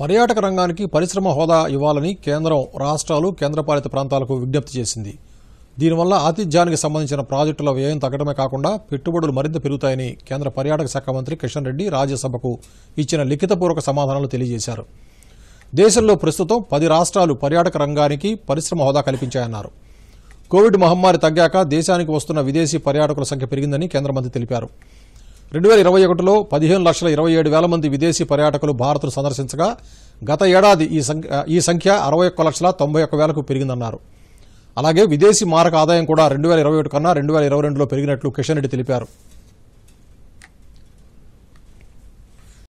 పర్యాటక రంగానికి పరిశ్రమ హోదా ఇవ్వాలని కేంద్రం రాష్ట్రాలు కేంద్రపాలిత ప్రాంతాలకు విజ్ఞప్తి చేసింది దీనివల్ల ఆతిథ్యానికి సంబంధించిన ప్రాజెక్టుల వ్యయం తగ్గడమే కాకుండా పెట్టుబడులు మరింత పెరుగుతాయని కేంద్ర పర్యాటక శాఖ మంత్రి కిషన్ రెడ్డి రాజ్యసభకు ఇచ్చిన లిఖితపూర్వక సమాధానాలు తెలియజేశారు దేశంలో ప్రస్తుతం పది రాష్ట్రాలు పర్యాటక రంగానికి పరిశ్రమ హోదా కల్పించాయన్నారు కోవిడ్ మహమ్మారి తగ్గాక దేశానికి వస్తున్న విదేశీ పర్యాటకుల సంఖ్య పెరిగిందని కేంద్ర మంత్రి తెలిపారు రెండు వేల ఇరవై ఒకటిలో పదిహేను లక్షల ఇరవై ఏడు వేల మంది విదేశీ పర్యాటకులు భారత్ను సందర్శించగా గత ఏడాది ఈ సంఖ్య ఈ సంఖ్య అరవై ఒక్క లక్షల తొంభై ఒక్క వేలకు పెరిగిందన్నారు అలాగే విదేశీ మారక ఆదాయం కూడా రెండు వేల ఇరవై ఒకటి కన్నా రెండు వేల ఇరవై రెండులో పెరిగినట్లు కిషన్ రెడ్డి తెలిపారు